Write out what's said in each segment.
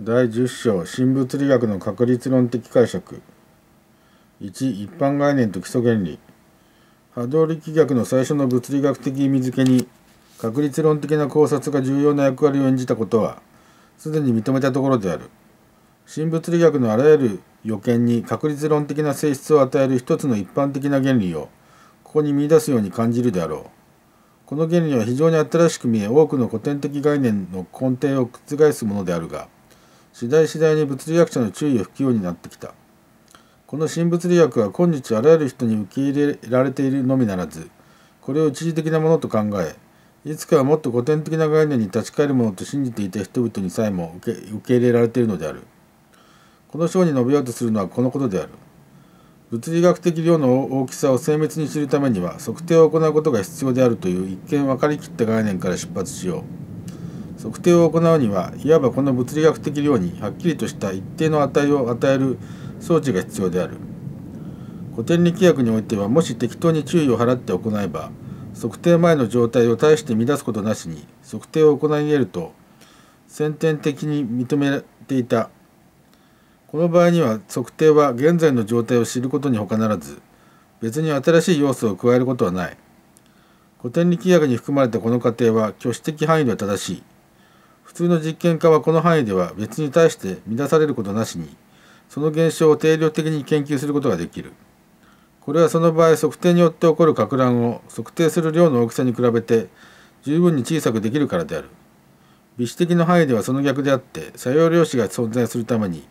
第10章新物理学の確率論的解釈1一般概念と基礎原理波動力学の最初の物理学的意味付けに確率論的な考察が重要な役割を演じたことはすでに認めたところである新物理学のあらゆる予見に確率論的な性質を与える一つの一般的な原理をここに見出すように感じるであろうこの原理は非常に新しく見え多くの古典的概念の根底を覆すものであるが次第次第に物理学者の注意を引くようになってきたこの新物理学は今日あらゆる人に受け入れられているのみならずこれを一時的なものと考えいつかはもっと古典的な概念に立ち返るものと信じていた人々にさえも受け受け入れられているのであるこの章に述べようとするのはこのことである物理学的量の大きさを精密に知るためには測定を行うことが必要であるという一見分かりきった概念から出発しよう。測定を行うにはいわばこの物理学的量にはっきりとした一定の値を与える装置が必要である古典力学においてはもし適当に注意を払って行えば測定前の状態を大して乱すことなしに測定を行い得ると先天的に認めていたこの場合には測定は現在の状態を知ることにほかならず別に新しい要素を加えることはない古典力学に含まれたこの過程は挙手的範囲では正しい普通の実験家はこの範囲では別に対して乱されることなしにその現象を定量的に研究することができるこれはその場合測定によって起こるか乱を測定する量の大きさに比べて十分に小さくできるからである微子的の範囲ではその逆であって作用量子が存在するために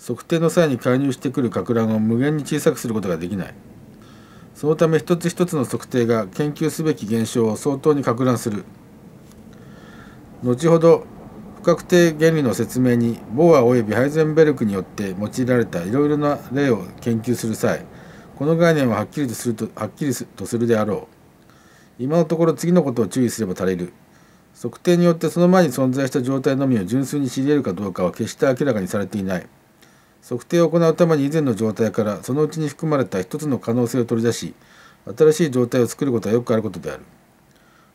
測定の際に介入してくるか乱を無限に小さくすることができないそのため一つ一つの測定が研究すべき現象を相当にか乱する後ほど確定原理の説明にボアよびハイゼンベルクによって用いられたいろいろな例を研究する際この概念ははっきりとするとはっきりとするであろう今のところ次のことを注意すれば足りる測定によってその前に存在した状態のみを純粋に知り得るかどうかは決して明らかにされていない測定を行うために以前の状態からそのうちに含まれた一つの可能性を取り出し新しい状態を作ることはよくあることである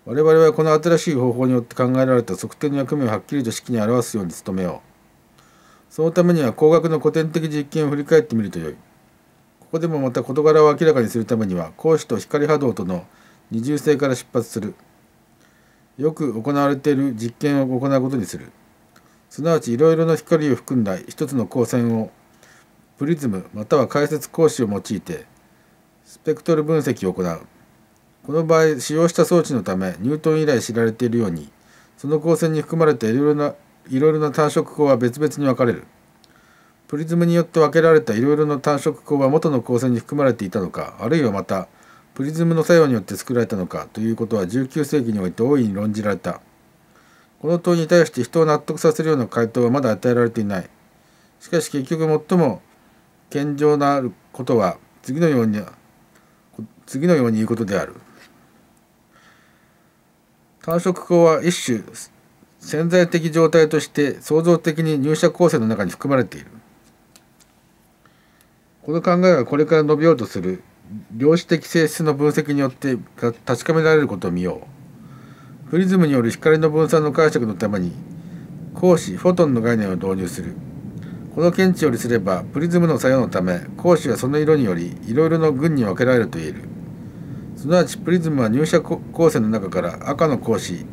我々はこの新しい方法によって考えられた測定の役目をはっきりと式に表すように努めよう。そのためには工学の古典的実験を振り返ってみるとよい。ここでもまた事柄を明らかにするためには光子と光波動との二重性から出発する。よく行われている実験を行うことにする。すなわちいろいろな光を含んだ一つの光線をプリズムまたは解説光子を用いてスペクトル分析を行う。この場合使用した装置のためニュートン以来知られているようにその光線に含まれたいろいろないろいろな単色光は別々に分かれる。プリズムによって分けられたいろいろな単色光は元の光線に含まれていたのかあるいはまたプリズムの作用によって作られたのかということは19世紀において大いに論じられた。この問いに対して人を納得させるような回答はまだ与えられていない。しかし結局最も健常なることは次のように次のように言うことである。間食法は一種潜在的状態として創造的に入社構成の中に含まれているこの考えがこれから伸びようとする量子的性質の分析によって確かめられることを見ようプリズムによる光の分散の解釈のために光子フォトンの概念を導入するこの検知よりすればプリズムの作用のため光子はその色によりいろいろの群に分けられるといえるすなわちプリズムは入射光線の中から赤の光子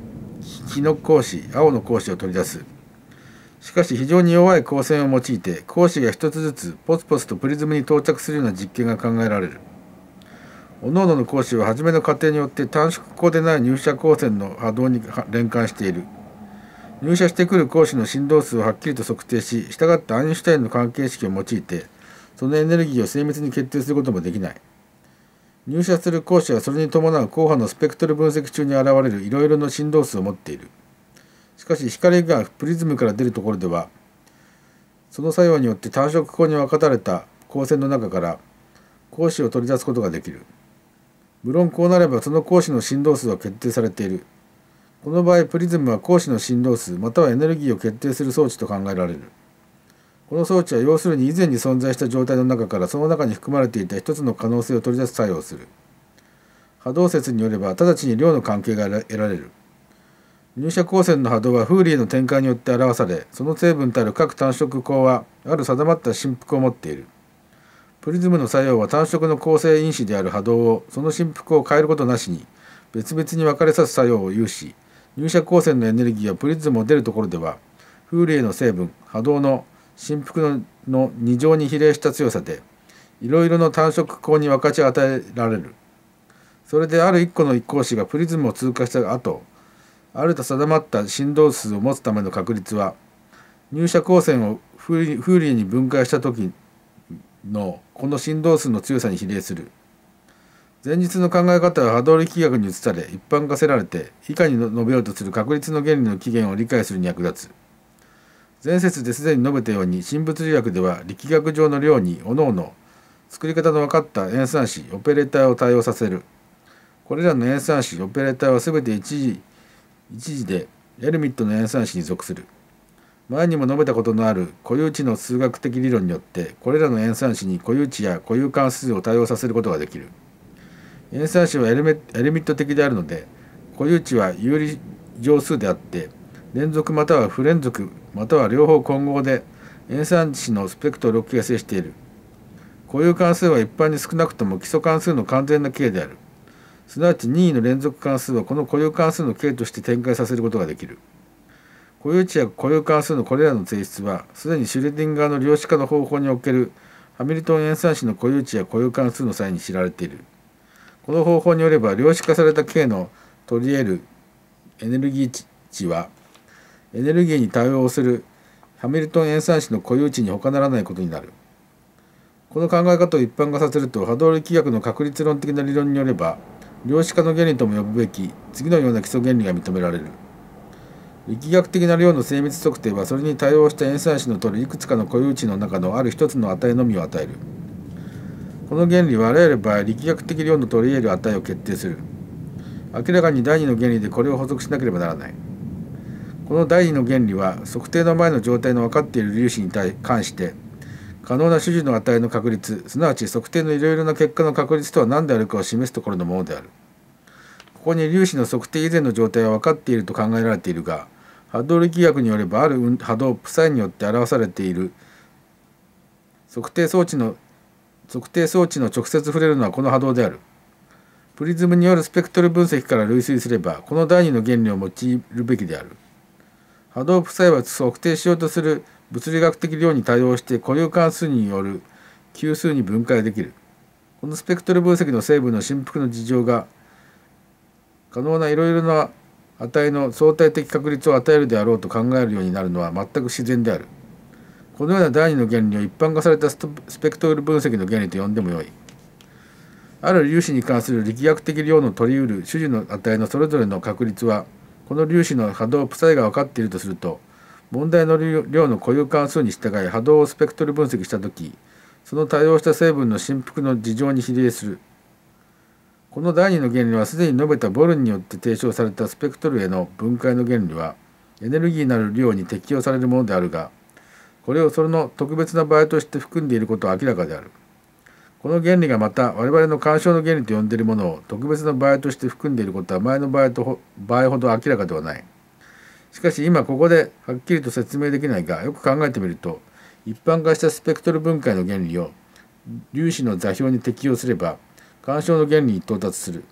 黄の光子青の光子を取り出すしかし非常に弱い光線を用いて光子が一つずつポツポツとプリズムに到着するような実験が考えられる各々のの光子は初めの過程によって短縮光でない入射光線の波動に連関している入射してくる光子の振動数をはっきりと測定し従ってアインシュタインの関係式を用いてそのエネルギーを精密に決定することもできない入社する光子はそれに伴う光波のスペクトル分析中に現れるいろいろの振動数を持っているしかし光がプリズムから出るところではその作用によって単色光に分かたれた光線の中から光子を取り出すことができる無論こうなればその光子の振動数は決定されているこの場合プリズムは光子の振動数またはエネルギーを決定する装置と考えられる。この装置は要するに以前に存在した状態の中からその中に含まれていた一つの可能性を取り出す作用をする。波動説によれば直ちに量の関係が得られる。入射光線の波動はフーリーの展開によって表されその成分たる各単色光はある定まった振幅を持っているプリズムの作用は単色の構成因子である波動をその振幅を変えることなしに別々に分かれさす作用を有し入射光線のエネルギーはプリズムを出るところではフーリーの成分波動の振幅の2乗に比例した強さでいろいろの単色光に分かち与えられるそれである一個の一光子がプリズムを通過した後あると定まった振動数を持つための確率は入射光線をフーリーに分解した時のこの振動数の強さに比例する前日の考え方は波動力学に移され一般化せられて以下に述べようとする確率の原理の起源を理解するに役立つ前節ですでに述べたように神物理学では力学上の量に各々作り方の分かった演算子オペレーターを対応させるこれらの演算子オペレーターは全て一時一時でエルミットの演算子に属する前にも述べたことのある固有値の数学的理論によってこれらの演算子に固有値や固有関数を対応させることができる演算子はエルミット的であるので固有値は有利乗数であって連続または不連続または両方混合で塩酸値のスペクトルを形成している固有関数は一般に少なくとも基礎関数の完全な形であるすなわち任意の連続関数はこの固有関数の形として展開させることができる固有値や固有関数のこれらの性質はすでにシュレディンガーの量子化の方法におけるハミルトン塩酸子の固有値や固有関数の際に知られているこの方法によれば量子化された K の取り得るエネルギー値はエネルギーに対応するハミルトン塩酸子の固有値に他ならないことになる。この考え方を一般化させると波動力学の確率論的な理論によれば量子化の原理とも呼ぶべき次のような基礎原理が認められる。力学的な量の精密測定はそれに対応した塩酸子の取るいくつかの固有値の中のある一つの値のみを与える。この原理はあらゆる場合力学的量の取り得る値を決定する。明らかに第二の原理でこれを補足しなければならない。この第2の原理は測定の前の状態の分かっている粒子に対関して可能な種子の値の確率すなわち測定のいろいろな結果の確率とは何であるかを示すところのものであるここに粒子の測定以前の状態は分かっていると考えられているが波動力学によればある波動プサイによって表されている測定装置の測定装置の直接触れるのはこの波動であるプリズムによるスペクトル分析から類推すればこの第2の原理を用いるべきである。波動副細伐を測定しようとする物理学的量に対応して固有関数による級数に分解できるこのスペクトル分析の成分の振幅の事情が可能ないろいろな値の相対的確率を与えるであろうと考えるようになるのは全く自然であるこのような第二の原理を一般化されたスペクトル分析の原理と呼んでもよいある粒子に関する力学的量の取りうる種々の値のそれぞれの確率はこの粒子の波動負債が分かっているとすると問題の量の固有関数に従い波動をスペクトル分析した時その対応した成分の振幅の事情に比例するこの第2の原理はすでに述べたボルンによって提唱されたスペクトルへの分解の原理はエネルギーなる量に適用されるものであるがこれをその特別な場合として含んでいることは明らかである。この原理がまた我々の干渉の原理と呼んでいるものを特別の場合として含んでいることは前の場合と場合ほど明らかではない。しかし今ここではっきりと説明できないがよく考えてみると一般化したスペクトル分解の原理を粒子の座標に適用すれば干渉の原理に到達する。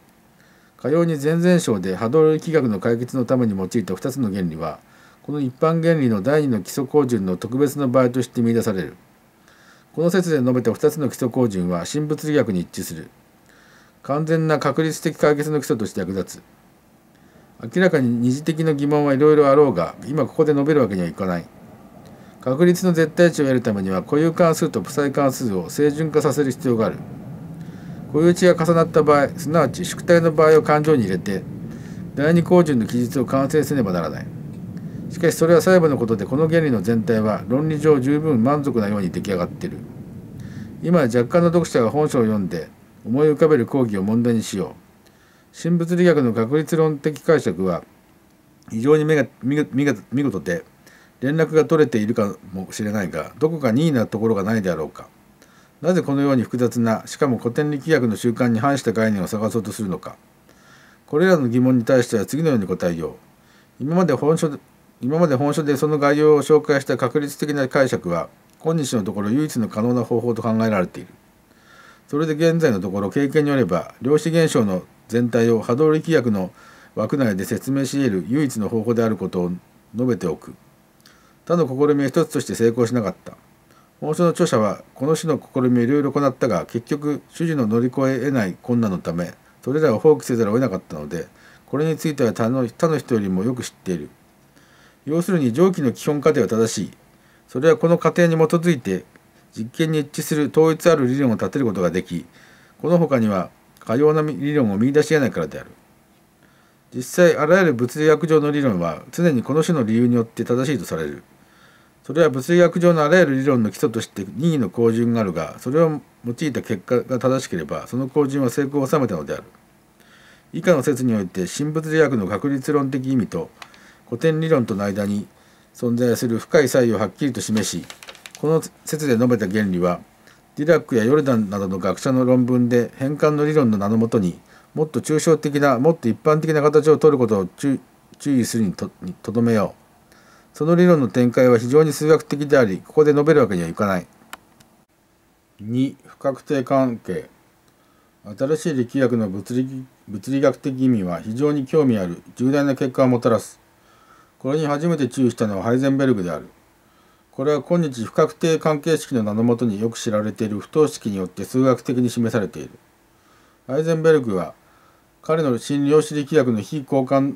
かように前々章で波動力学の解決のために用いた2つの原理はこの一般原理の第2の基礎工順の特別の場合として見出される。この説で述べた2つの基礎工順は新物理学に一致する完全な確率的解決の基礎として役立つ明らかに二次的な疑問はいろいろあろうが今ここで述べるわけにはいかない確率の絶対値を得るためには固有関数と負債関数を正準化させる必要がある固有値が重なった場合すなわち宿題の場合を勘定に入れて第二項順の記述を完成せねばならないしかしそれは細部のことでこの原理の全体は論理上十分満足なように出来上がっている今若干の読者が本書を読んで思い浮かべる講義を問題にしよう新物理学の確率論的解釈は非常に目が見事で連絡が取れているかもしれないがどこか任意なところがないであろうかなぜこのように複雑なしかも古典力学の習慣に反した概念を探そうとするのかこれらの疑問に対しては次のように答えよう今まで本書今まで本書でその概要を紹介した確率的な解釈は今日のところ唯一の可能な方法と考えられているそれで現在のところ経験によれば量子現象の全体を波動力学の枠内で説明し得る唯一の方法であることを述べておく他の試みは一つとして成功しなかった本書の著者はこの種の試みをいろいろ行ったが結局主人の乗り越え得ない困難のためそれらを放棄せざるを得なかったのでこれについては他の他の人よりもよく知っている要するに上記の基本過程は正しい。それはこの過程に基づいて実験に一致する統一ある理論を立てることができ、この他にはような理論を見出し得ないからである。実際あらゆる物理学上の理論は常にこの種の理由によって正しいとされる。それは物理学上のあらゆる理論の基礎として任意の高順があるが、それを用いた結果が正しければ、その高順は成功を収めたのである。以下の説において、新物理学の確率論的意味と古典理論との間に存在する深い差異をはっきりと示しこの説で述べた原理はディラックやヨルダンなどの学者の論文で変換の理論の名のもとにもっと抽象的なもっと一般的な形をとることを注意するにとどめようその理論の展開は非常に数学的でありここで述べるわけにはいかない2不確定関係新しい力学の物理物理学的意味は非常に興味ある重大な結果をもたらすこれに初めて注意したのはハイゼンベルグである。これは今日不確定関係式の名のもとによく知られている不等式によって数学的に示されている。ハイゼンベルグは彼の診療子力学の非交換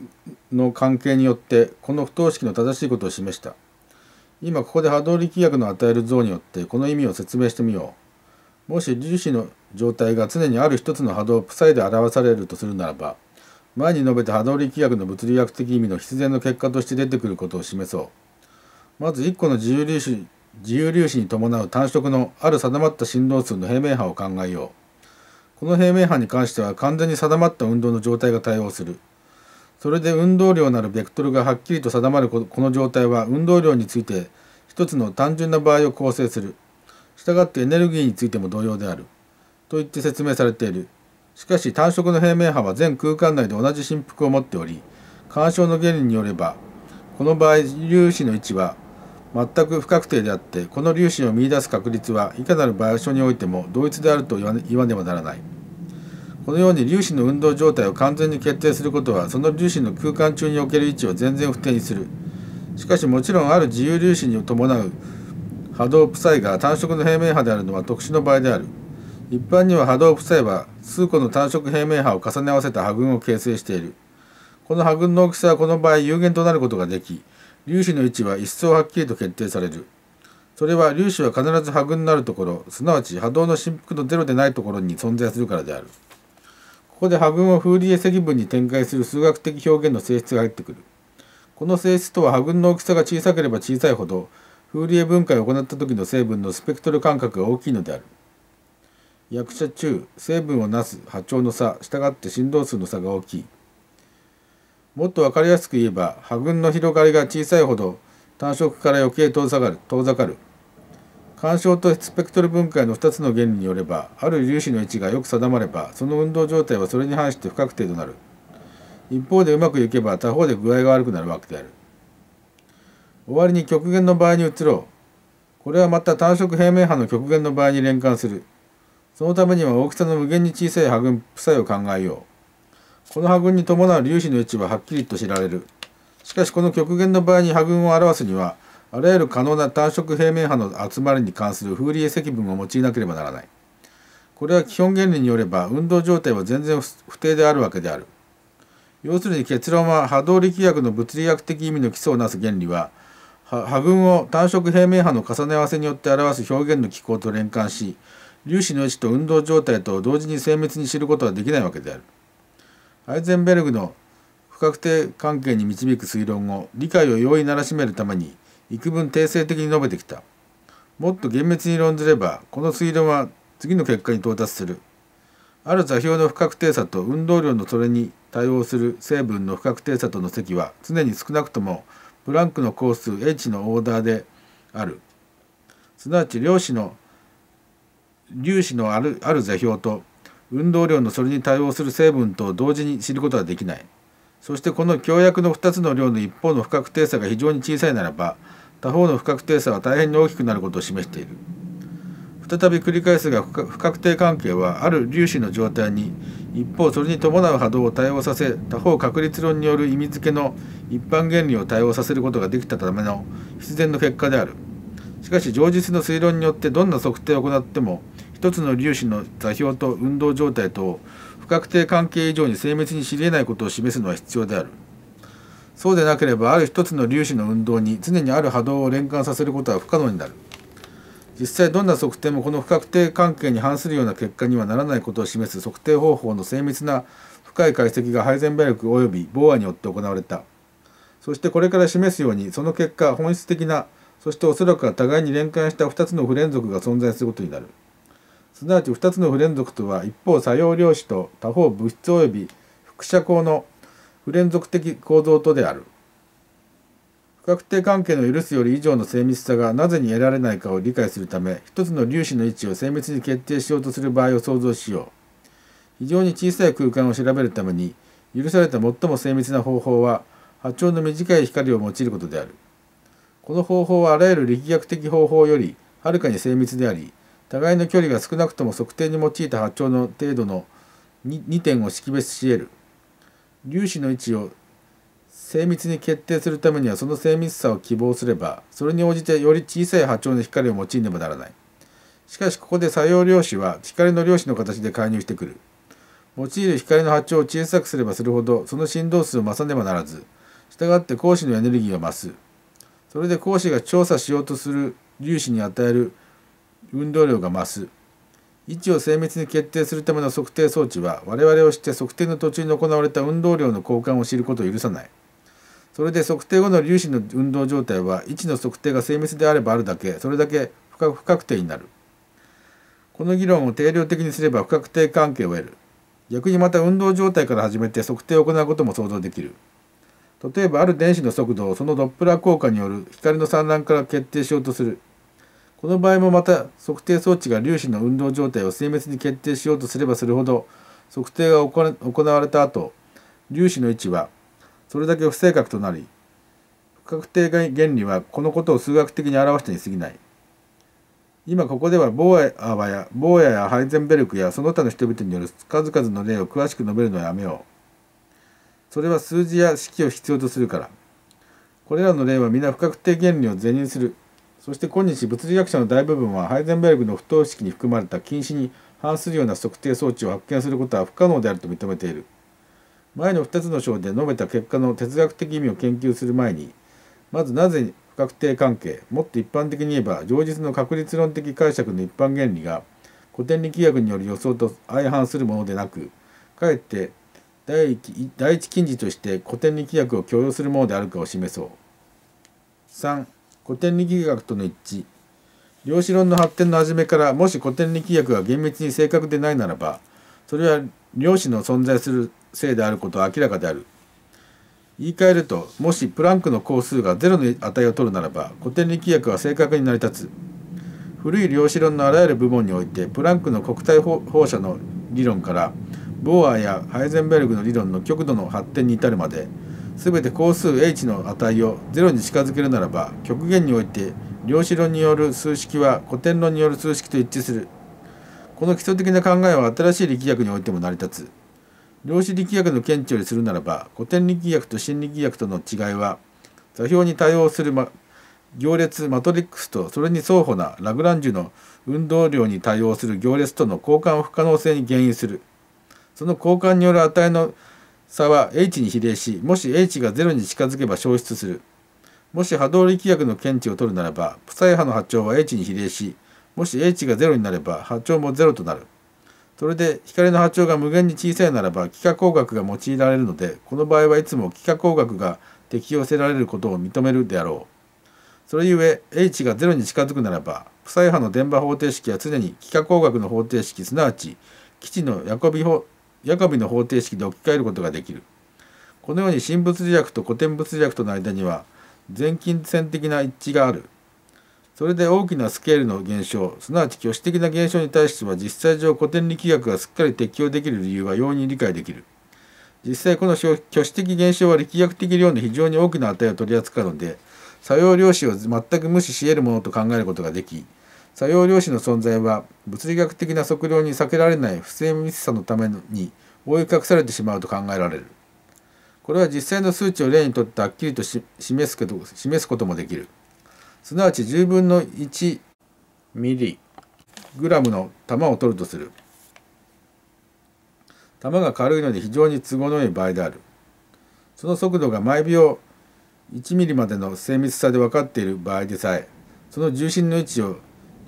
の関係によってこの不等式の正しいことを示した。今ここで波動力学の与える像によってこの意味を説明してみよう。もし粒子の状態が常にある一つの波動をプサイで表されるとするならば、前に述べた波動力学の物理学的意味の必然の結果として出てくることを示そう。まず1個の自由粒子自由粒子に伴う単色のある定まった振動数の平面波を考えよう。この平面波に関しては完全に定まった運動の状態が対応する。それで運動量なるベクトルがはっきりと定まるこの状態は運動量について一つの単純な場合を構成する。したがってエネルギーについても同様である。と言って説明されている。しかし単色の平面波は全空間内で同じ振幅を持っており干渉の原理によればこの場合粒子の位置は全く不確定であってこの粒子を見いだす確率はいかなる場所においても同一であると言わねばならない。このように粒子の運動状態を完全に決定することはその粒子の空間中における位置を全然不定にする。しかしもちろんある自由粒子に伴う波動負債が単色の平面波であるのは特殊の場合である。一般には波動を負債ば数個の単色平面波を重ね合わせた波群を形成しているこの波群の大きさはこの場合有限となることができ粒子の位置は一層はっきりと決定されるそれは粒子は必ず波群のあるところすなわち波動の振幅のゼロでないところに存在するからであるここで波群をフーリエ積分に展開する数学的表現の性質が入ってくるこの性質とは波群の大きさが小さければ小さいほどフーリエ分解を行った時の成分のスペクトル間隔が大きいのである役者中成分をなす波長の差従って振動数の差が大きいもっと分かりやすく言えば波群の広がりが小さいほど単色から余計遠ざかる遠ざかる干渉とスペクトル分解の2つの原理によればある粒子の位置がよく定まればその運動状態はそれに反して不確定となる一方でうまくいけば他方で具合が悪くなるわけである終わりに極限の場合に移ろうこれはまた単色平面波の極限の場合に連関するそのためには大きさの無限に小さい波群負債を考えよう。この波群に伴う粒子の位置ははっきりと知られる。しかしこの極限の場合に波群を表すには、あらゆる可能な単色平面波の集まりに関するフーリエ積分を用いなければならない。これは基本原理によれば運動状態は全然不定であるわけである。要するに結論は波動力学の物理学的意味の基礎をなす原理は波群を単色平面波の重ね合わせによって表す表現の機構と連関し粒子の位置と運動状態と同時に精密に知ることはできないわけである。アイゼンベルグの不確定関係に導く推論を理解を容易ならしめるために幾分定性的に述べてきた。もっと厳密に論ずればこの推論は次の結果に到達する。ある座標の不確定さと運動量のそれに対応する成分の不確定さとの積は常に少なくともプランクの工数 h のオーダーである。すなわち量子の粒子のあるある座標と運動量のそれに対応する成分と同時に知ることはできないそしてこの強約の2つの量の一方の不確定差が非常に小さいならば他方の不確定差は大変に大きくなることを示している再び繰り返すが不確定関係はある粒子の状態に一方それに伴う波動を対応させ他方確率論による意味付けの一般原理を対応させることができたための必然の結果である。しかし常実の推論によってどんな測定を行っても一つの粒子の座標と運動状態と不確定関係以上に精密に知り得ないことを示すのは必要である。そうでなければある一つの粒子の運動に常にある波動を連関させることは不可能になる。実際どんな測定もこの不確定関係に反するような結果にはならないことを示す測定方法の精密な深い解析がハイゼンベルク及びボーアによって行われた。そしてこれから示すようにその結果本質的なそしておそらくは互いに連関した2つの不連続が存在することになる。すなわち2つの不連続とは一方作用量子と他方物質及び副射光の不連続的構造とである。不確定関係の許すより以上の精密さがなぜに得られないかを理解するため一つの粒子の位置を精密に決定しようとする場合を想像しよう非常に小さい空間を調べるために許された最も精密な方法は波長の短い光を用いることである。この方法はあらゆる力学的方法よりはるかに精密であり互いの距離が少なくとも測定に用いた波長の程度の 2, 2点を識別し得る粒子の位置を精密に決定するためにはその精密さを希望すればそれに応じてより小さい波長の光を用いねばならないしかしここで作用量子は光の量子の形で介入してくる用いる光の波長を小さくすればするほどその振動数を増さねばならず従って光子のエネルギーは増すそれで講師が調査しようとする粒子に与える運動量が増す位置を精密に決定するための測定装置は我々を知って測定の途中に行われた運動量の交換を知ることを許さないそれで測定後の粒子の運動状態は位置の測定が精密であればあるだけそれだけ不確定になるこの議論を定量的にすれば不確定関係を得る逆にまた運動状態から始めて測定を行うことも想像できる例えばある電子の速度をそのドップラー効果による光の散乱から決定しようとするこの場合もまた測定装置が粒子の運動状態を精密に決定しようとすればするほど測定が行われた後粒子の位置はそれだけ不正確となり不確定原理はこのことを数学的に表したに過ぎない今ここではボーアやボーやハイゼンベルクやその他の人々による数々の例を詳しく述べるのはやめよう。それは数字や式を必要とするからこれらの例は皆不確定原理を是認するそして今日物理学者の大部分はハイゼンベルグの不等式に含まれた禁止に反するような測定装置を発見することは不可能であると認めている前の2つの章で述べた結果の哲学的意味を研究する前にまずなぜ不確定関係もっと一般的に言えば上述の確率論的解釈の一般原理が古典力学による予想と相反するものでなくかえって第一第一金利として古典力学を許容するものであるかを示そう。3古典力学との一致量子論の発展の初めからもし古典力学が厳密に正確でないならばそれは量子の存在するせいであることは明らかである。言い換えるともしプランクの項数が0の値を取るならば古典力学は正確に成り立つ。古い量子論のあらゆる部門においてプランクの国体放射の理論からボーアやハイゼンベルグの理論の極度の発展に至るまで全て項数 h の値を0に近づけるならば極限において量子論による数式は古典論による数式と一致するこの基礎的な考えは新しい力学においても成り立つ量子力学の見地よりするならば古典力学と新力学との違いは座標に対応する、ま、行列マトリックスとそれに相互なラグランジュの運動量に対応する行列との交換を不可能性に原因する。その交換による値の差は H に比例し、もし H が0に近づけば消失する。もし波動力学の見地を取るならば、負債波の波長は H に比例し、もし H が0になれば波長も0となる。それで光の波長が無限に小さいならば幾何工学が用いられるので、この場合はいつも幾何工学が適用せられることを認めるであろう。それゆえ H が0に近づくならば、負債波の電波方程式は常に幾何工学の方程式すなわち基地のヤコビ法ヤコビの方程式で置き換えることができる。このように神仏理学と古典物理学との間には全近線的な一致がある。それで大きなスケールの現象、すなわち巨視的な現象に対しては実際上古典力学がすっかり適用できる理由は容易に理解できる。実際この巨視的現象は力学的量の非常に大きな値を取り扱うので、作用量子を全く無視し得るものと考えることができ、作用量子の存在は物理学的な測量に避けられない不精密さのために覆い隠されてしまうと考えられる。これは実際の数値を例にとってはっきりと示すけど示すこともできる。すなわち10分の1ミリグラムの玉を取るとする。玉が軽いので非常に都合のいい場合である。その速度が毎秒1ミリまでの精密さで分かっている場合でさえ、その重心の位置を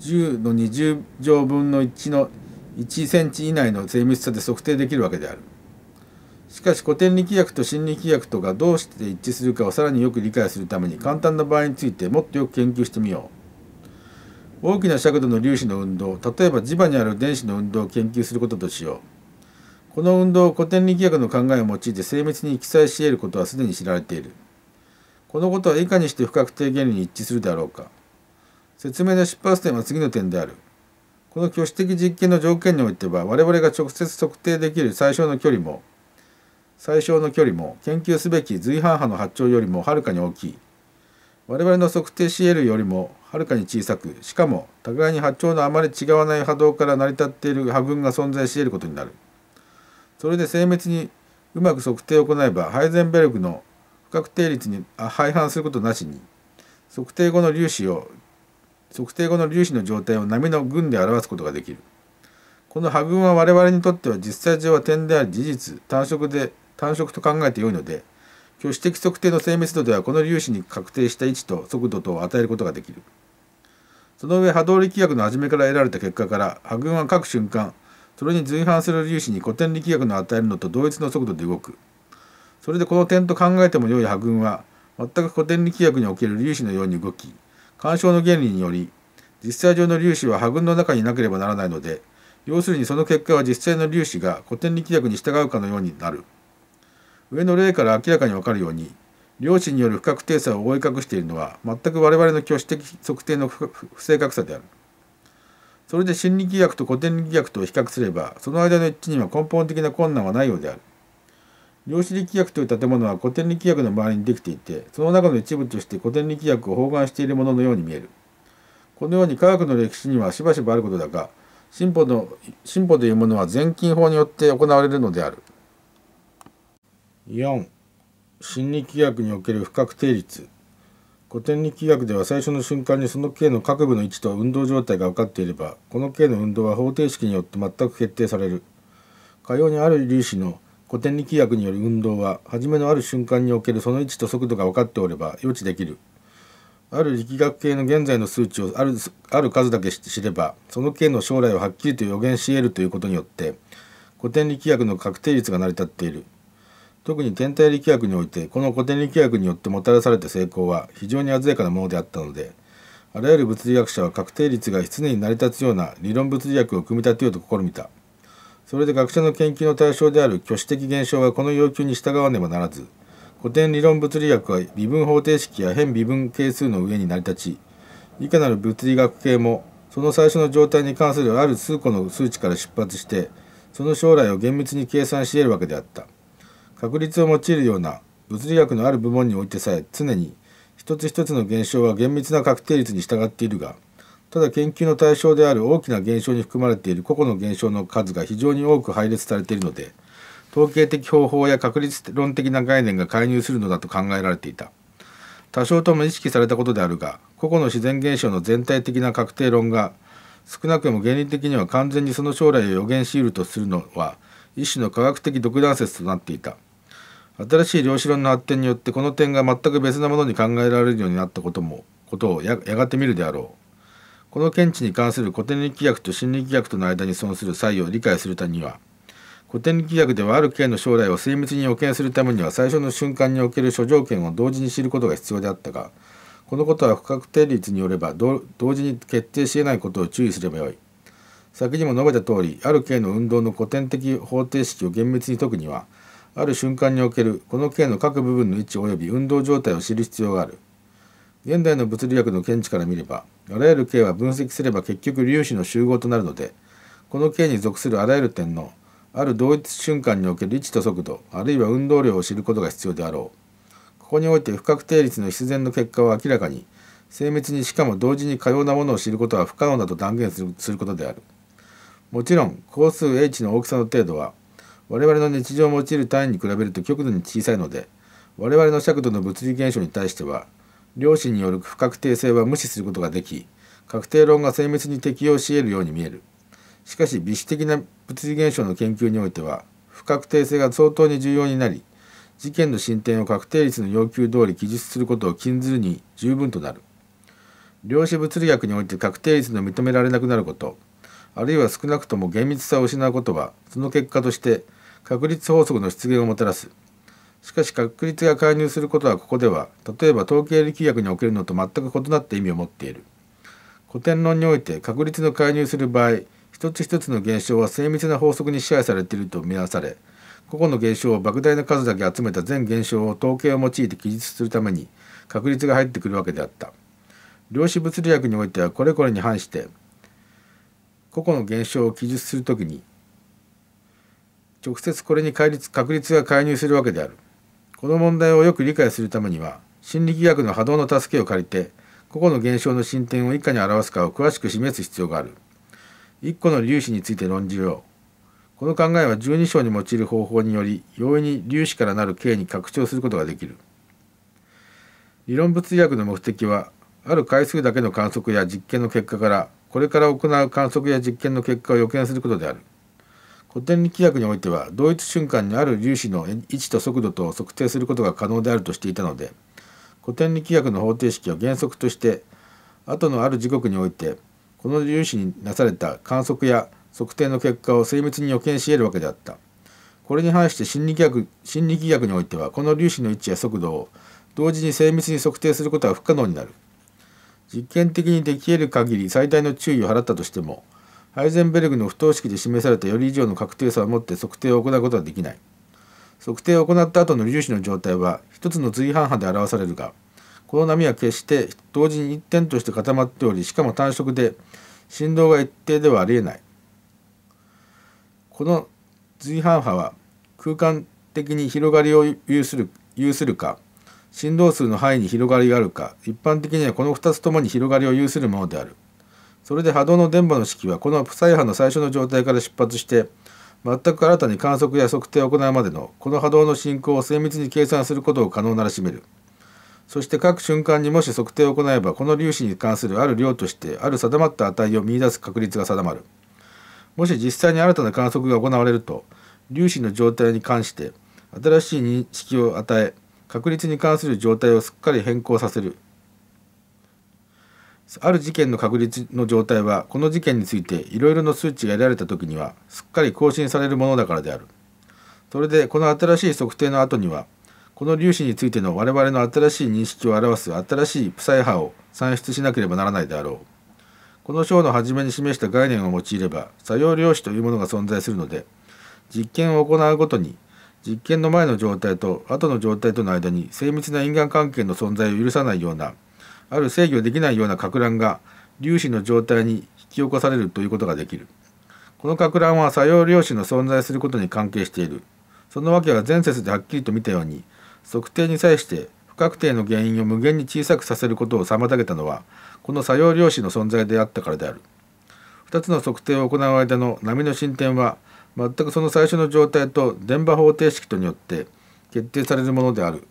10の20乗分の1の1センチ以内の精密さで測定できるわけである。しかし古典力学と理力学とがどうして一致するかをさらによく理解するために簡単な場合についてもっとよく研究してみよう。大きな尺度の粒子の運動例えば磁場にある電子の運動を研究することとしよう。この運動を古典力学の考えを用いて精密に記載し得ることはすでに知られている。このことは以下にして不確定原理に一致するであろうか。説明の出発点は次の点である。この挙手的実験の条件においては我々が直接測定できる最小の距離も最小の距離も研究すべき随伴波の波長よりもはるかに大きい我々の測定 CL よりもはるかに小さくしかも互いに波長のあまり違わない波動から成り立っている波群が存在し得ることになるそれで精密にうまく測定を行えばハイゼンベルグの不確定率に相反することなしに測定後の粒子を測定後の粒子の状態を波の群で表すことができるこの波群は我々にとっては実際上は点であり事実単色で単色と考えてよいので挙指的測定の精密度ではこの粒子に確定した位置と速度とを与えることができるその上波動力学の初めから得られた結果から波群は各瞬間それに随伴する粒子に古典力学の与えるのと同一の速度で動くそれでこの点と考えても良い波群は全く古典力学における粒子のように動き干渉の原理により実際上の粒子は波群の中になければならないので要するにその結果は実際の粒子が古典力学に従うかのようになる上の例から明らかにわかるように量子による不確定さを覆い隠しているのは全く我々の挙手的測定の不正確さであるそれで心理学と古典力学と比較すればその間の一致には根本的な困難はないようである量子力学という建物は古典力学の周りにできていてその中の一部として古典力学を包含しているもののように見えるこのように科学の歴史にはしばしばあることだが進歩の進歩というものは全近法によって行われるのである4心理気学における不確定率古典力学では最初の瞬間にその径の各部の位置と運動状態が分かっていればこの径の運動は方程式によって全く決定されるかようにある粒子の古典力学による運動は初めのある瞬間におけるその位置と速度が分かっておれば予知できるある力学系の現在の数値をあるある数だけ知ればその系の将来をはっきりと予言し得るということによって古典力学の確定率が成り立っている特に天体力学においてこの古典力学によってもたらされた成功は非常に鮮やかなものであったのであらゆる物理学者は確定率が常に成り立つような理論物理学を組み立てようと試みた。それで学者の研究の対象である挙手的現象はこの要求に従わねばならず古典理論物理学は微分方程式や変微分係数の上に成り立ちいかなる物理学系もその最初の状態に関するある数個の数値から出発してその将来を厳密に計算し得るわけであった確率を用いるような物理学のある部門においてさえ常に一つ一つの現象は厳密な確定率に従っているがただ研究の対象である大きな現象に含まれている個々の現象の数が非常に多く配列されているので統計的方法や確率論的な概念が介入するのだと考えられていた多少とも意識されたことであるが個々の自然現象の全体的な確定論が少なくとも原理的には完全にその将来を予言しうるとするのは一種の科学的独断説となっていた新しい量子論の発展によってこの点が全く別なものに考えられるようになったこともことをやがて見るであろうこの見地に関する古典力学と心理力学との間に存する差異を理解するためには古典力学ではある系の将来を精密に予見するためには最初の瞬間における諸条件を同時に知ることが必要であったがこのことは不確定率によれば同時に決定しえないことを注意すればよい先にも述べた通りある系の運動の古典的方程式を厳密に解くにはある瞬間におけるこの系の各部分の位置及び運動状態を知る必要がある。現代の物理学の見地から見ればあらゆる形は分析すれば結局粒子の集合となるのでこの形に属するあらゆる点のある同一瞬間における位置と速度あるいは運動量を知ることが必要であろうここにおいて不確定率の必然の結果を明らかに精密にしかも同時に多様なものを知ることは不可能だと断言することであるもちろん高数 h の大きさの程度は我々の日常を用いる単位に比べると極度に小さいので我々の尺度の物理現象に対しては両親による不確定性は無視することができ確定論が精密に適用し得るように見えるしかし微視的な物理現象の研究においては不確定性が相当に重要になり事件の進展を確定率の要求通り記述することを禁ずるに十分となる量子物理学において確定率の認められなくなることあるいは少なくとも厳密さを失うことはその結果として確率法則の出現をもたらすしかし確率が介入することはここでは例えば統計力学におけるのと全く異なった意味を持っている古典論において確率の介入する場合一つ一つの現象は精密な法則に支配されていると見なされ個々の現象を莫大な数だけ集めた全現象を統計を用いて記述するために確率が入ってくるわけであった量子物理学においてはこれこれに反して個々の現象を記述するときに直接これに確率が介入するわけであるこの問題をよく理解するためには心理学の波動の助けを借りて個々の現象の進展をいかに表すかを詳しく示す必要がある一個の粒子について論じようこの考えは12章に用いる方法により容易に粒子からなる形に拡張することができる理論物理学の目的はある回数だけの観測や実験の結果からこれから行う観測や実験の結果を予見することである古典力学においては同一瞬間にある粒子の位置と速度と測定することが可能であるとしていたので古典力学の方程式を原則として後のある時刻においてこの粒子になされた観測や測定の結果を精密に予見し得るわけであった。これに反して心理学心理学においてはこの粒子の位置や速度を同時に精密に測定することは不可能になる。実験的にでき得る限り最大の注意を払ったとしてもハイゼンベルグの不等式で示されたより以上の確定差を持って測定を行うことはできない。測定を行った後の粒子の状態は一つの随伴波で表されるが、この波は決して同時に一点として固まっており、しかも単色で振動が一定ではありえない。この随伴波は空間的に広がりを有する有するか、振動数の範囲に広がりがあるか、一般的にはこの2つともに広がりを有するものである。それで波動の電波の式はこのプ波の最初の状態から出発して全く新たに観測や測定を行うまでのこの波動の進行を精密に計算することを可能ならしめるそして各瞬間にもし測定を行えばこの粒子に関するある量としてある定まった値を見いだす確率が定まるもし実際に新たな観測が行われると粒子の状態に関して新しい認識を与え確率に関する状態をすっかり変更させるある事件の確率の状態はこの事件についていろいろな数値が得られた時にはすっかり更新されるものだからであるそれでこの新しい測定の後にはこの粒子についての我々の新しい認識を表す新しいプサイ波を算出しなければならないであろうこの章の初めに示した概念を用いれば作用量子というものが存在するので実験を行うごとに実験の前の状態と後の状態との間に精密な因果関係の存在を許さないようなある制御できないようなか乱が粒子の状態に引き起こされるということができる。このか乱は作用量子の存在することに関係している。その訳は前節ではっきりと見たように測定に際して不確定の原因を無限に小さくさせることを妨げたのはこの作用量子の存在であったからである2つの測定を行う間の波の進展は全くその最初の状態と電波方程式とによって決定されるものである。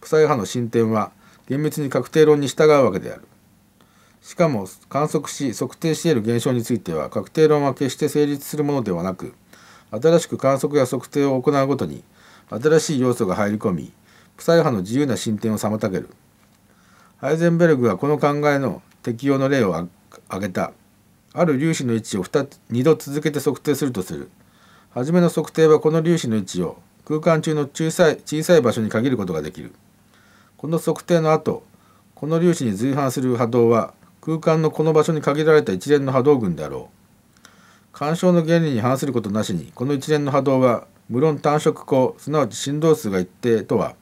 プサイ波の進展は厳密に確定論に従うわけである。しかも観測し測定し得る現象については確定論は決して成立するものではなく新しく観測や測定を行うごとに新しい要素が入り込み不採派の自由な進展を妨げるハイゼンベルグはこの考えの適用の例を挙げたある粒子の位置を 2, 2度続けて測定するとする初めの測定はこの粒子の位置を空間中の小さい小さい場所に限ることができる。この測定の後この粒子に随伴する波動は空間のこの場所に限られた一連の波動群であろう干渉の原理に反することなしにこの一連の波動は無論単色光すなわち振動数が一定とは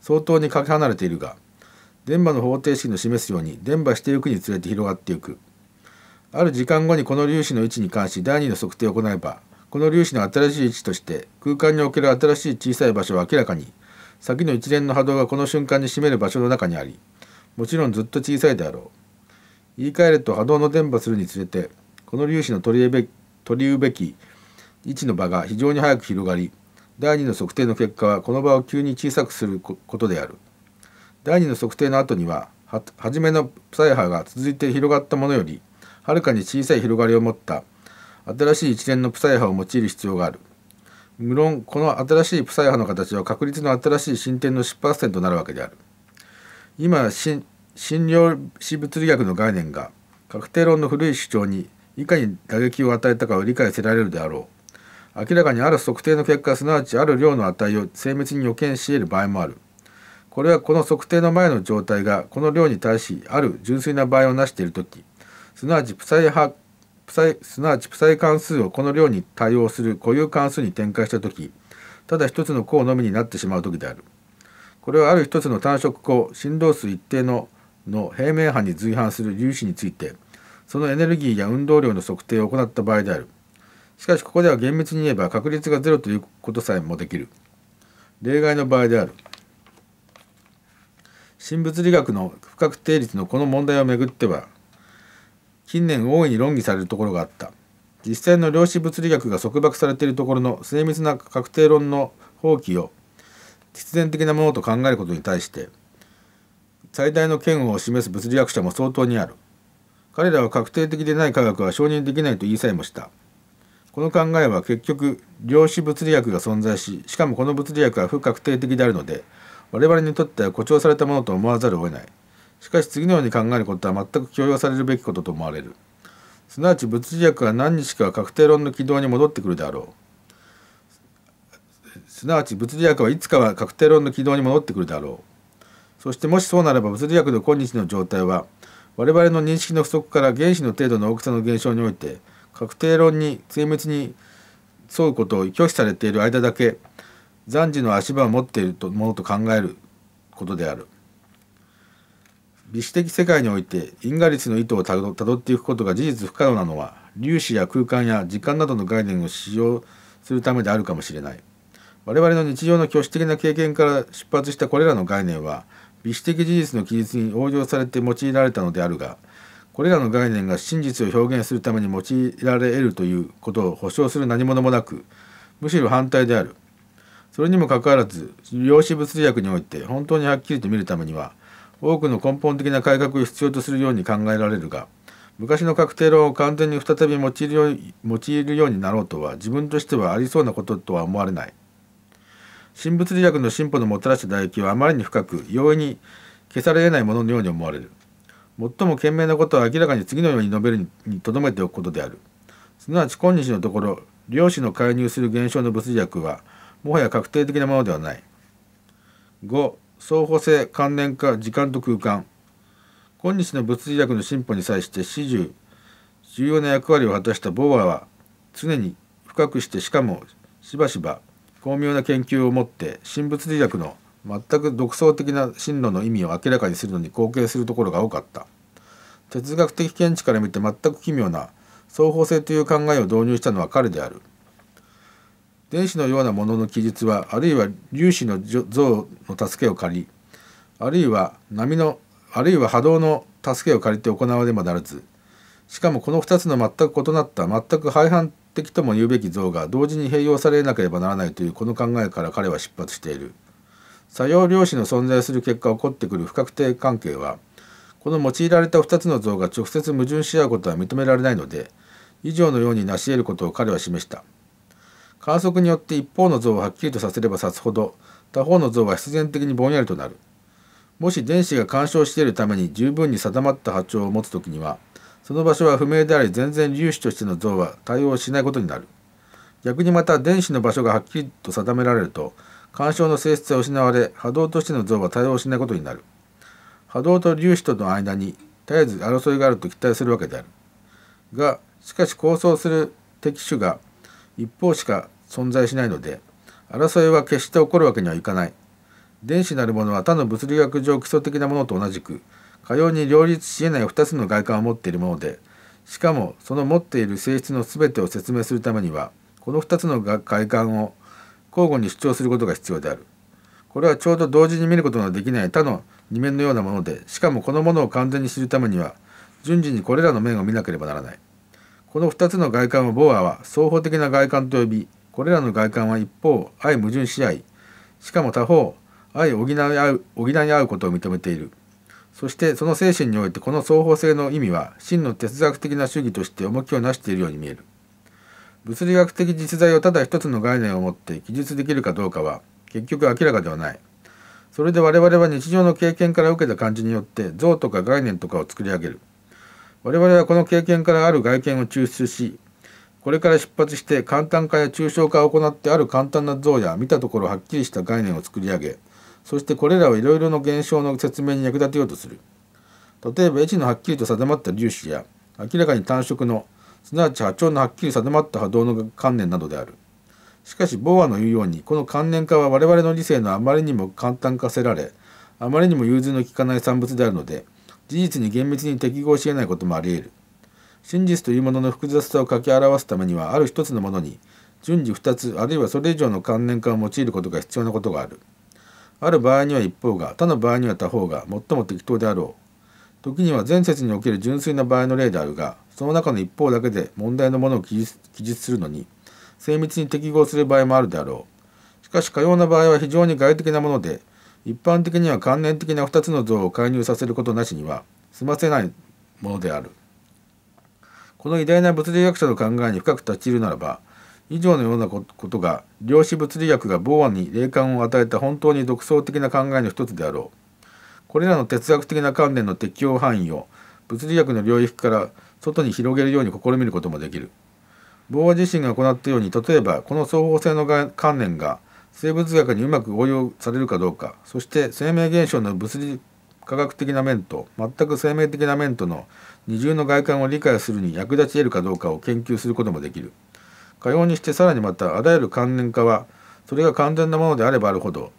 相当にかけ離れているが電波の方程式の示すように電波していくにつれて広がっていくある時間後にこの粒子の位置に関し第2の測定を行えばこの粒子の新しい位置として空間における新しい小さい場所は明らかに先の一連の波動がこの瞬間に占める場所の中にありもちろんずっと小さいであろう言い換えると波動の伝播するにつれてこの粒子の取りべ取りうべき位置の場が非常に早く広がり第二の測定の結果はこの場を急に小さくすることである第二の測定の後には初めのプサイ波が続いて広がったものよりはるかに小さい広がりを持った新しい一連のプサイハを用いる必要がある無論この新しいプサイ派の形は確率の新しい進展の出発点となるわけである今診療子物理学の概念が確定論の古い主張にいかに打撃を与えたかを理解せられるであろう明らかにある測定の結果すなわちある量の値を精密に予見し得る場合もあるこれはこの測定の前の状態がこの量に対しある純粋な場合を成している時すなわちプサイ派負債すなわち負債関数をこの量に対応する固有関数に展開した時ただ一つの項のみになってしまう時であるこれはある一つの単色項振動数一定のの平面波に随伴する粒子についてそのエネルギーや運動量の測定を行った場合であるしかしここでは厳密に言えば確率が0ということさえもできる例外の場合である新物理学の不確定率のこの問題をめぐっては近年大いに論議されるところがあった実際の量子物理学が束縛されているところの精密な確定論の放棄を必然的なものと考えることに対して最大の嫌悪を示す物理学者も相当にある彼らは確定的でない科学は承認できないと言いさえもしたこの考えは結局量子物理学が存在ししかもこの物理学は不確定的であるので我々にとっては誇張されたものと思わざるを得ないしかし次のように考えることは全く許容されるべきことと思われるすなわち物理学は何日かは確定論の軌道に戻ってくるであろうすなわち物理学はいつかは確定論の軌道に戻ってくるであろうそしてもしそうならば物理学の今日の状態は我々の認識の不足から原子の程度の大きさの減少において確定論に精密に沿うことを拒否されている間だけ暫時の足場を持っているものと考えることである。美史的世界において因果律の意図をたどっていくことが事実不可能なのは粒子や空間や時間などの概念を使用するためであるかもしれない我々の日常の挙手的な経験から出発したこれらの概念は微視的事実の記述に応用されて用いられたのであるがこれらの概念が真実を表現するために用いられるということを保証する何者もなくむしろ反対であるそれにもかかわらず量子物理学において本当にはっきりと見るためには多くの根本的な改革を必要とするように考えられるが昔の確定論を完全に再び用いるよう用るようになろうとは自分としてはありそうなこととは思われない新物理学の進歩のもたらした唾液はあまりに深く容易に消され得ないもののように思われる最も賢明なことは明らかに次のように述べるにとどめておくことであるすなわち今日のところ量子の介入する現象の物理学はもはや確定的なものではない5相補性関連化時間と空間今日の物理学の進歩に際して始終重要な役割を果たしたボーアは常に深くしてしかもしばしば巧妙な研究をもって新物理学の全く独創的な進路の意味を明らかにするのに貢献するところが多かった哲学的見地から見て全く奇妙な双方性という考えを導入したのは彼である電子のようなものの記述はあるいは粒子の像の助けを借りあるいは波のあるいは波動の助けを借りて行わればならずしかもこの2つの全く異なった全く廃反的とも言うべき像が同時に併用されなければならないというこの考えから彼は出発している作用量子の存在する結果起こってくる不確定関係はこの用いられた2つの像が直接矛盾し合うことは認められないので以上のようになし得ることを彼は示した。観測によって一方の像をはっきりとさせればさすほど他方の像は必然的にぼんやりとなるもし電子が干渉しているために十分に定まった波長を持つ時にはその場所は不明であり全然粒子としての像は対応しないことになる逆にまた電子の場所がはっきりと定められると干渉の性質は失われ波動としての像は対応しないことになる波動と粒子との間に絶えず争いがあると期待するわけであるがしかし構想する敵種が一方しか存在しないので争いは決して起こるわけにはいかない電子なるものは他の物理学上基礎的なものと同じくかように両立し得ない2つの外観を持っているものでしかもその持っている性質の全てを説明するためにはこの2つの外観を交互に主張することが必要であるこれはちょうど同時に見ることのできない他の二面のようなものでしかもこのものを完全に知るためには順次にこれらの面を見なければならないこの2つの外観をボアは双方的な外観と呼びこれらの外観は一方相矛盾し合いしかも他方相補い合う補い合うことを認めているそしてその精神においてこの双方性の意味は真の哲学的な主義として重きをなしているように見える物理学的実在をただ一つの概念を持って記述できるかどうかは結局明らかではないそれで我々は日常の経験から受けた感じによって像とか概念とかを作り上げる我々はこの経験からある外見を抽出しこれから出発して簡単化や抽象化を行ってある簡単な像や見たところはっきりした概念を作り上げそしてこれらをいろいろの現象の説明に役立てようとする例えば位置のはっきりと定まった粒子や明らかに単色のすなわち波長のはっきり定まった波動の観念などであるしかしボーアの言うようにこの観念化は我々の理性のあまりにも簡単化せられあまりにも融通の利かない産物であるので事実に厳密に適合し得ないこともあり得る真実というものの複雑さを書き表すためにはある一つのものに順次二つあるいはそれ以上の関連化を用いることが必要なことがあるある場合には一方が他の場合には他方が最も適当であろう時には前説における純粋な場合の例であるがその中の一方だけで問題のものを記述するのに精密に適合する場合もあるであろうしかし可用な場合は非常に外的なもので一般的には関連的な2つの像を介入させることなしには済ませないものであるこの偉大な物理学者の考えに深く立ち入るならば以上のようなことが量子物理学がボーアに霊感を与えた本当に独創的な考えの一つであろうこれらの哲学的な観念の適用範囲を物理学の領域から外に広げるように試みることもできるボーア自身が行ったように例えばこの双方性の観念が生物学にうまく応用されるかどうかそして生命現象の物理科学的な面と全く生命的な面との二重の外観を理解するに役立ち得るかどうかを研究することもできる。かようにしてさらにまたあらゆる関連化はそれが完全なものであればあるほど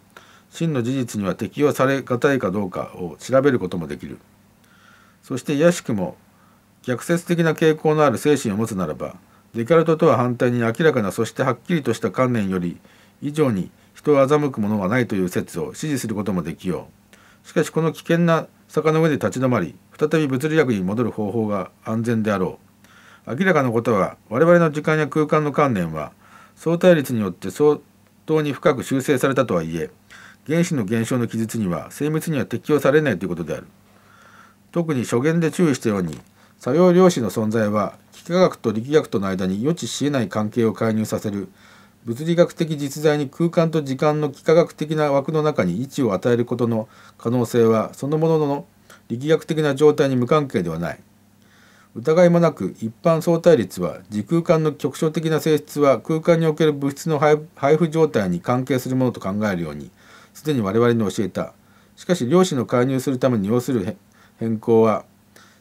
真の事実には適用されがたいかどうかを調べることもできる。そして卑しくも逆説的な傾向のある精神を持つならばデカルトとは反対に明らかなそしてはっきりとした観念より以上に人を欺くものはないという説を支持することもできようしかしこの危険な坂の上で立ち止まり再び物理学に戻る方法が安全であろう明らかなことは我々の時間や空間の観念は相対率によって相当に深く修正されたとはいえ原子の現象の記述には精密には適用されないということである特に初言で注意したように作用量子の存在は幾何学と力学との間に予知しえない関係を介入させる物理学的実在に空間と時間の幾何学的な枠の中に位置を与えることの可能性はそのものの力学的な状態に無関係ではない。疑いもなく一般相対率は時空間の局所的な性質は空間における物質の配布状態に関係するものと考えるようにすでに我々に教えた。しかし量子の介入するために要する変更は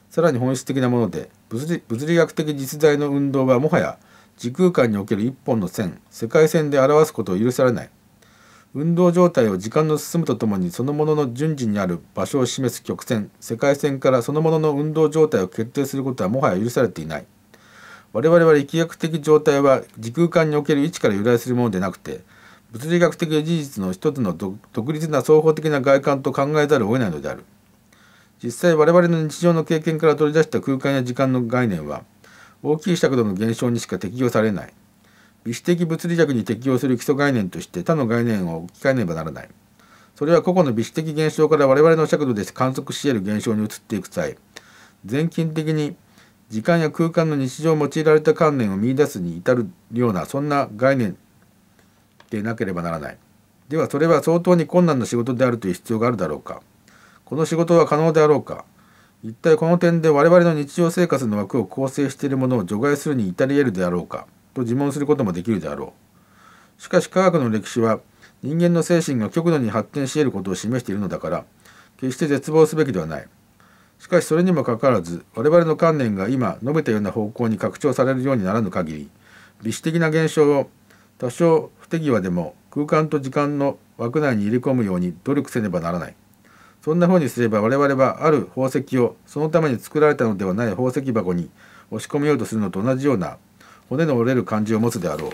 さらに本質的なもので物理学的実在の運動はもはや時空間における一本の線世界線で表すことを許されない運動状態を時間の進むとともにそのものの順次にある場所を示す曲線世界線からそのものの運動状態を決定することはもはや許されていない我々は力学的状態は時空間における位置から由来するものでなくて物理学的事実の一つの独立な総合的な外観と考えざるを得ないのである実際我々の日常の経験から取り出した空間や時間の概念は大きい尺度の現象にしか適用されない微視的物理学に適用する基礎概念として他の概念を置き換えねばならないそれは個々の微視的現象から我々の尺度で観測し得る現象に移っていく際全近的に時間や空間の日常を用いられた観念を見いだすに至るようなそんな概念でなければならないではそれは相当に困難な仕事であるという必要があるだろうかこの仕事は可能であろうか一体この点で我々の日常生活の枠を構成しているものを除外するに至り得るであろうかと自問することもできるであろう。しかし科学の歴史は人間の精神が極度に発展し得ることを示しているのだから決して絶望すべきではない。しかしそれにもかかわらず我々の観念が今述べたような方向に拡張されるようにならぬ限り美史的な現象を多少不手際でも空間と時間の枠内に入れ込むように努力せねばならない。そんな風にすれば我々はある宝石をそのために作られたのではない宝石箱に押し込めようとするのと同じような骨の折れる感じを持つであろう。